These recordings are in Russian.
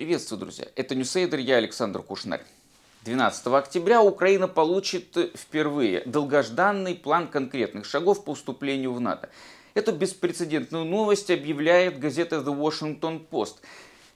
Приветствую, друзья. Это Ньюсейдер, я Александр Кушнер. 12 октября Украина получит впервые долгожданный план конкретных шагов по вступлению в НАТО. Эту беспрецедентную новость объявляет газета The Washington Post.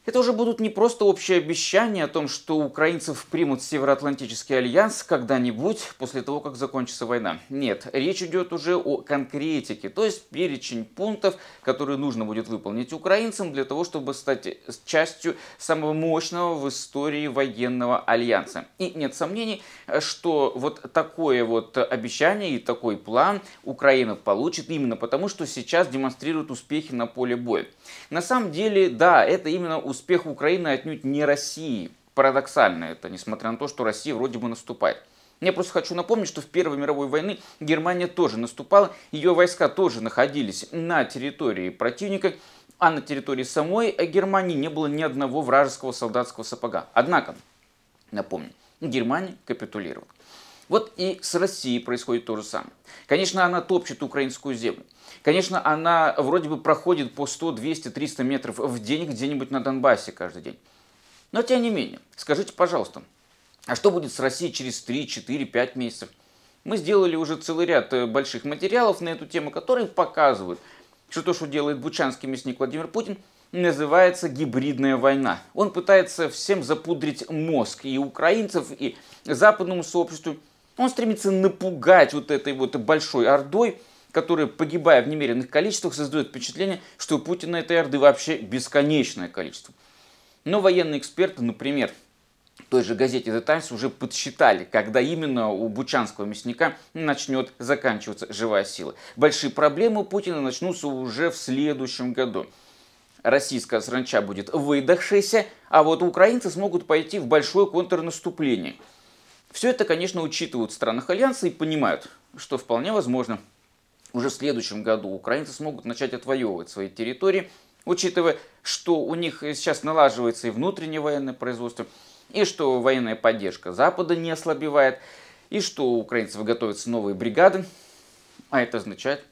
Это уже будут не просто общие обещания о том, что украинцев примут Североатлантический альянс когда-нибудь после того, как закончится война. Нет, речь идет уже о конкретике, то есть перечень пунктов, которые нужно будет выполнить украинцам для того, чтобы стать частью самого мощного в истории военного альянса. И нет сомнений, что вот такое вот обещание и такой план Украина получит именно потому, что сейчас демонстрирует успехи на поле боя. На самом деле, да, это именно успехи успех Украины отнюдь не России. Парадоксально это, несмотря на то, что Россия вроде бы наступает. Я просто хочу напомнить, что в Первой мировой войны Германия тоже наступала, ее войска тоже находились на территории противника, а на территории самой Германии не было ни одного вражеского солдатского сапога. Однако, напомню, Германия капитулировала. Вот и с Россией происходит то же самое. Конечно, она топчет украинскую землю. Конечно, она вроде бы проходит по 100, 200, 300 метров в день где-нибудь на Донбассе каждый день. Но тем не менее, скажите, пожалуйста, а что будет с Россией через 3, 4, 5 месяцев? Мы сделали уже целый ряд э, больших материалов на эту тему, которые показывают, что то, что делает бучанский мясник Владимир Путин, называется гибридная война. Он пытается всем запудрить мозг и украинцев, и западному сообществу, он стремится напугать вот этой вот большой ордой, которая, погибая в немеренных количествах, создает впечатление, что у Путина этой орды вообще бесконечное количество. Но военные эксперты, например, в той же газете The Times уже подсчитали, когда именно у бучанского мясника начнет заканчиваться живая сила. Большие проблемы у Путина начнутся уже в следующем году. Российская сранча будет выдохшаяся, а вот украинцы смогут пойти в большое контрнаступление – все это, конечно, учитывают в странах Альянса и понимают, что вполне возможно, уже в следующем году украинцы смогут начать отвоевывать свои территории, учитывая, что у них сейчас налаживается и внутреннее военное производство, и что военная поддержка Запада не ослабевает, и что у украинцев готовятся новые бригады, а это означает,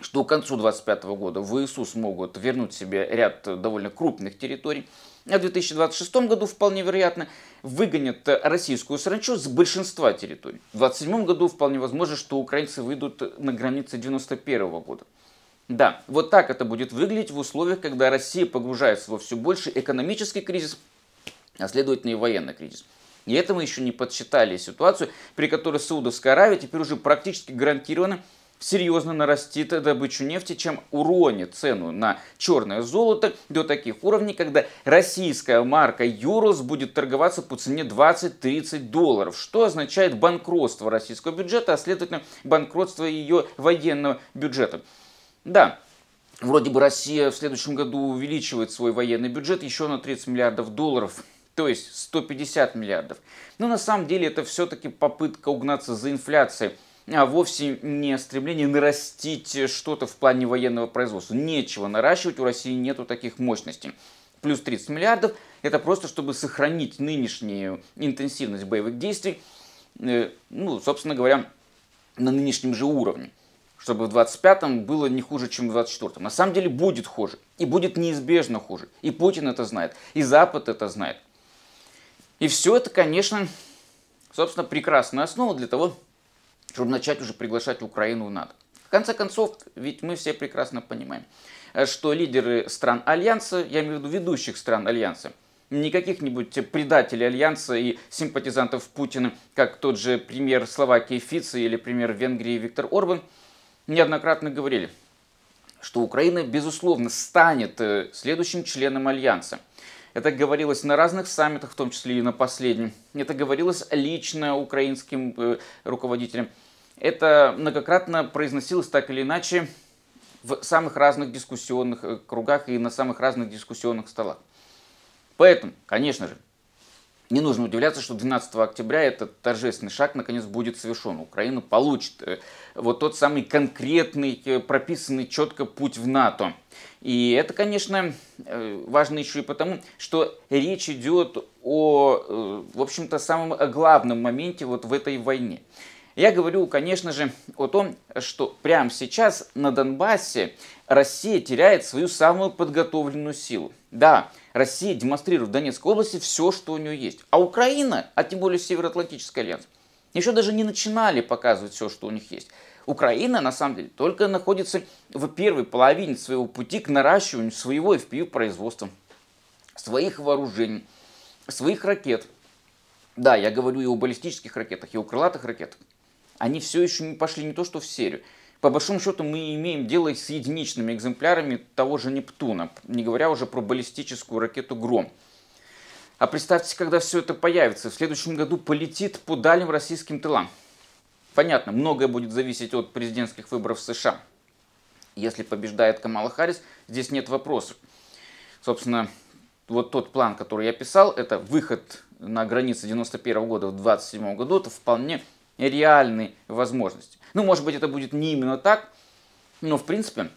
что к концу 2025 года ВСУ смогут вернуть себе ряд довольно крупных территорий. А в 2026 году, вполне вероятно, выгонят российскую саранчу с большинства территорий. В 2027 году вполне возможно, что украинцы выйдут на границы 1991 года. Да, вот так это будет выглядеть в условиях, когда Россия погружается во все больше экономический кризис, а следовательно и военный кризис. И это мы еще не подсчитали ситуацию, при которой Саудовская Аравия теперь уже практически гарантированно серьезно нарастит добычу нефти, чем уронит цену на черное золото до таких уровней, когда российская марка Юрос будет торговаться по цене 20-30 долларов, что означает банкротство российского бюджета, а следовательно банкротство ее военного бюджета. Да, вроде бы Россия в следующем году увеличивает свой военный бюджет еще на 30 миллиардов долларов, то есть 150 миллиардов. Но на самом деле это все-таки попытка угнаться за инфляцией. А вовсе не стремление нарастить что-то в плане военного производства. Нечего наращивать, у России нету таких мощностей. Плюс 30 миллиардов – это просто, чтобы сохранить нынешнюю интенсивность боевых действий, э, ну, собственно говоря, на нынешнем же уровне чтобы в 25-м было не хуже, чем в 24-м. На самом деле будет хуже. И будет неизбежно хуже. И Путин это знает. И Запад это знает. И все это, конечно, собственно, прекрасная основа для того, чтобы начать уже приглашать Украину в НАТО. В конце концов, ведь мы все прекрасно понимаем, э, что лидеры стран Альянса, я имею в виду ведущих стран Альянса, не каких-нибудь предателей Альянса и симпатизантов Путина, как тот же премьер Словакии Фицы или премьер Венгрии Виктор Орбан, неоднократно говорили, что Украина, безусловно, станет э, следующим членом Альянса. Это говорилось на разных саммитах, в том числе и на последнем. Это говорилось лично украинским э, руководителям это многократно произносилось так или иначе в самых разных дискуссионных э, кругах и на самых разных дискуссионных столах. Поэтому, конечно же, не нужно удивляться, что 12 октября этот торжественный шаг наконец будет совершен. Украина получит э, вот тот самый конкретный, э, прописанный четко путь в НАТО. И это, конечно, важно еще и потому, что речь идет о, в общем-то, самом главном моменте вот в этой войне. Я говорю, конечно же, о том, что прямо сейчас на Донбассе Россия теряет свою самую подготовленную силу. Да, Россия демонстрирует в Донецкой области все, что у нее есть. А Украина, а тем более Североатлантический альянс, еще даже не начинали показывать все, что у них есть. Украина, на самом деле, только находится в первой половине своего пути к наращиванию своего FPU-производства, своих вооружений, своих ракет. Да, я говорю и о баллистических ракетах, и о крылатых ракетах они все еще не пошли не то что в серию. По большому счету мы имеем дело с единичными экземплярами того же Нептуна, не говоря уже про баллистическую ракету «Гром». А представьте, когда все это появится, в следующем году полетит по дальним российским тылам. Понятно, многое будет зависеть от президентских выборов в США. Если побеждает Камала Харрис, здесь нет вопросов. Собственно, вот тот план, который я писал, это выход на границы 91 года в 27 году, это вполне реальные возможности. Ну, может быть, это будет не именно так, но, в принципе,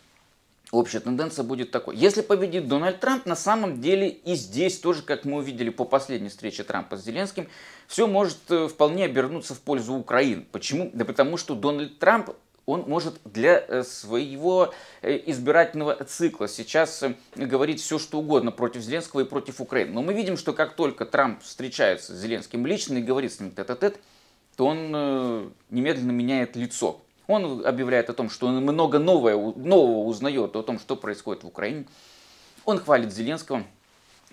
общая тенденция будет такой. Если победит Дональд Трамп, на самом деле и здесь тоже, как мы увидели по последней встрече Трампа с Зеленским, все может э, вполне обернуться в пользу Украины. Почему? Да потому что Дональд Трамп он может для э, своего э, избирательного цикла сейчас говорить все, что угодно против Зеленского и против Украины. Но мы видим, что как только Трамп встречается с Зеленским лично и говорит с ним тет-а-тет, -тет, то он э, немедленно меняет лицо. Он объявляет о том, что он много новое, нового узнает о том, что происходит в Украине. Он хвалит Зеленского,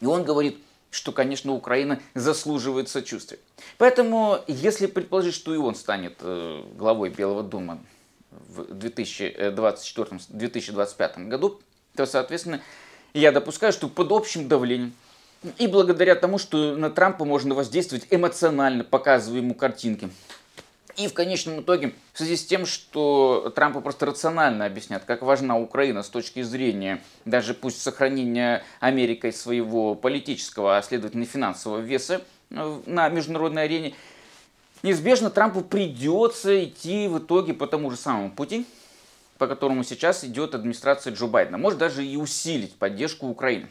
и он говорит, что, конечно, Украина заслуживает сочувствия. Поэтому, если предположить, что и он станет э, главой Белого дома в 2024-2025 году, то, соответственно, я допускаю, что под общим давлением – и благодаря тому, что на Трампа можно воздействовать эмоционально, показывая ему картинки. И в конечном итоге, в связи с тем, что Трампу просто рационально объяснят, как важна Украина с точки зрения даже пусть сохранения Америкой своего политического, а следовательно финансового веса э, на международной арене, неизбежно Трампу придется идти в итоге по тому же самому пути, по которому сейчас идет администрация Джо Байдена. Может даже и усилить поддержку Украины.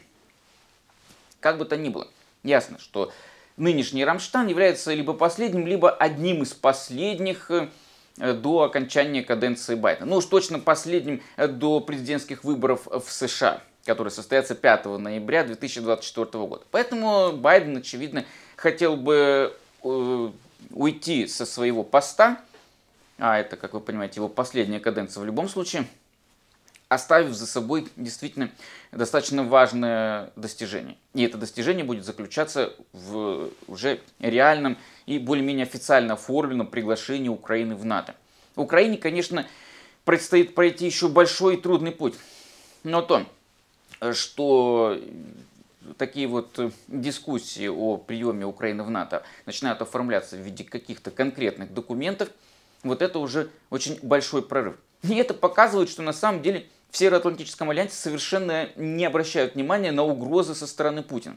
Как бы то ни было, ясно, что нынешний Рамштан является либо последним, либо одним из последних э, э, до окончания каденции Байдена. Ну уж точно последним э, до президентских выборов в США, которые состоятся 5 ноября 2024 года. Поэтому Байден, очевидно, хотел бы уйти со своего поста, а это, как вы понимаете, его последняя каденция в любом случае – оставив за собой действительно достаточно важное достижение. И это достижение будет заключаться в уже реальном и более-менее официально оформленном приглашении Украины в НАТО. Украине, конечно, предстоит пройти еще большой и трудный путь. Но то, что такие вот дискуссии о приеме Украины в НАТО начинают оформляться в виде каких-то конкретных документов, вот это уже очень большой прорыв. И это показывает, что на самом деле – в Североатлантическом альянсе совершенно не обращают внимания на угрозы со стороны Путина.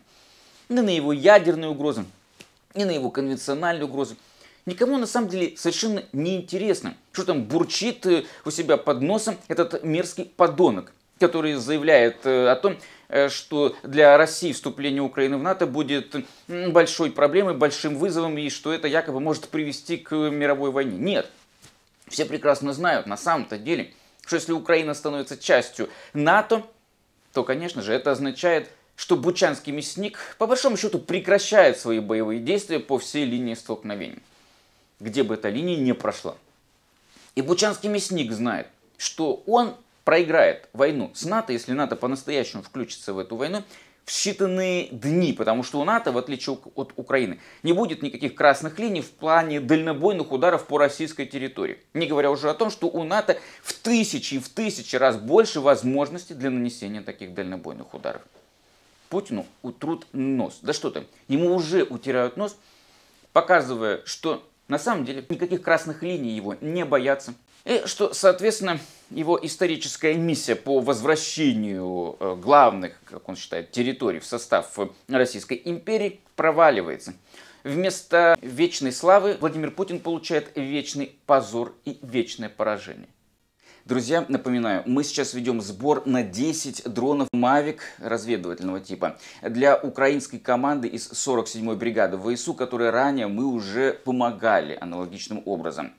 Ни на его ядерные угрозы, ни на его конвенциональные угрозы. Никому на самом деле совершенно не интересно, что там бурчит э, у себя под носом этот мерзкий подонок, который заявляет э, о том, э, что для России вступление Украины в НАТО будет большой проблемой, большим вызовом, и что это якобы может привести к мировой войне. Нет. Все прекрасно знают, на самом-то деле – что если Украина становится частью НАТО, то, конечно же, это означает, что бучанский мясник, по большому счету, прекращает свои боевые действия по всей линии столкновений, где бы эта линия не прошла. И бучанский мясник знает, что он проиграет войну с НАТО, если НАТО по-настоящему включится в эту войну, в считанные дни, потому что у НАТО, в отличие от Украины, не будет никаких красных линий в плане дальнобойных ударов по российской территории. Не говоря уже о том, что у НАТО в тысячи и в тысячи раз больше возможностей для нанесения таких дальнобойных ударов. Путину утрут нос. Да что там, ему уже утирают нос, показывая, что на самом деле никаких красных линий его не боятся. И что, соответственно, его историческая миссия по возвращению э, главных, как он считает, территорий в состав э, Российской империи проваливается. Вместо вечной славы Владимир Путин получает вечный позор и вечное поражение. Друзья, напоминаю, мы сейчас ведем сбор на 10 дронов Mavic разведывательного типа для украинской команды из 47-й бригады ВСУ, которой ранее мы уже помогали аналогичным образом.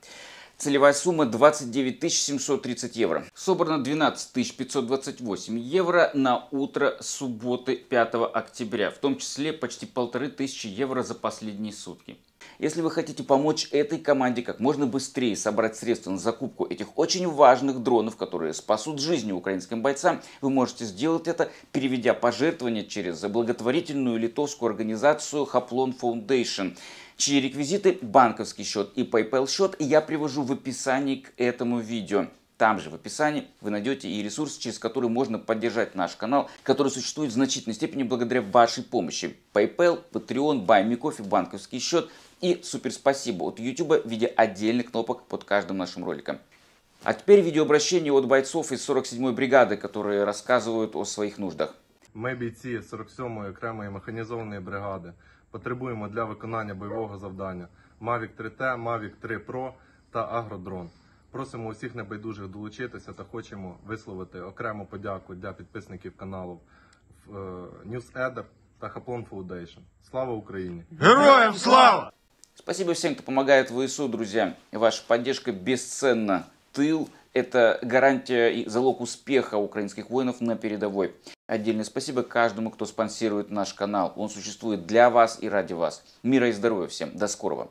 Целевая сумма 29 730 евро. Собрано 12 528 евро на утро субботы 5 октября, в том числе почти полторы тысячи евро за последние сутки. Если вы хотите помочь этой команде как можно быстрее собрать средства на закупку этих очень важных дронов, которые спасут жизни украинским бойцам, вы можете сделать это, переведя пожертвования через благотворительную литовскую организацию Хаплон Foundation чьи реквизиты банковский счет и PayPal счет я привожу в описании к этому видео. Там же в описании вы найдете и ресурс, через который можно поддержать наш канал, который существует в значительной степени благодаря вашей помощи. PayPal, Patreon, BuyMeCoffee, банковский счет – и суперспасибо от YouTube в виде отдельных кнопок под каждым нашим роликом. А теперь видеообращение от бойцов из 47-й бригады, которые рассказывают о своих нуждах. Ми бійці 47-ї окремої механізованої бригади потребуємо для виконання бойового завдання Mavic 3T, Mavic 3 Pro та Агродрон. Просимо усіх небайдужих долучитися та хочемо висловити окрему подяку для підписників каналу е, NewsEdder та Хаплон Foundation. Слава Україні! Героям слава! Спасибо всем, кто помогает в друзья. Ваша поддержка бесценна. Тыл – это гарантия и залог успеха украинских воинов на передовой. Отдельное спасибо каждому, кто спонсирует наш канал. Он существует для вас и ради вас. Мира и здоровья всем. До скорого.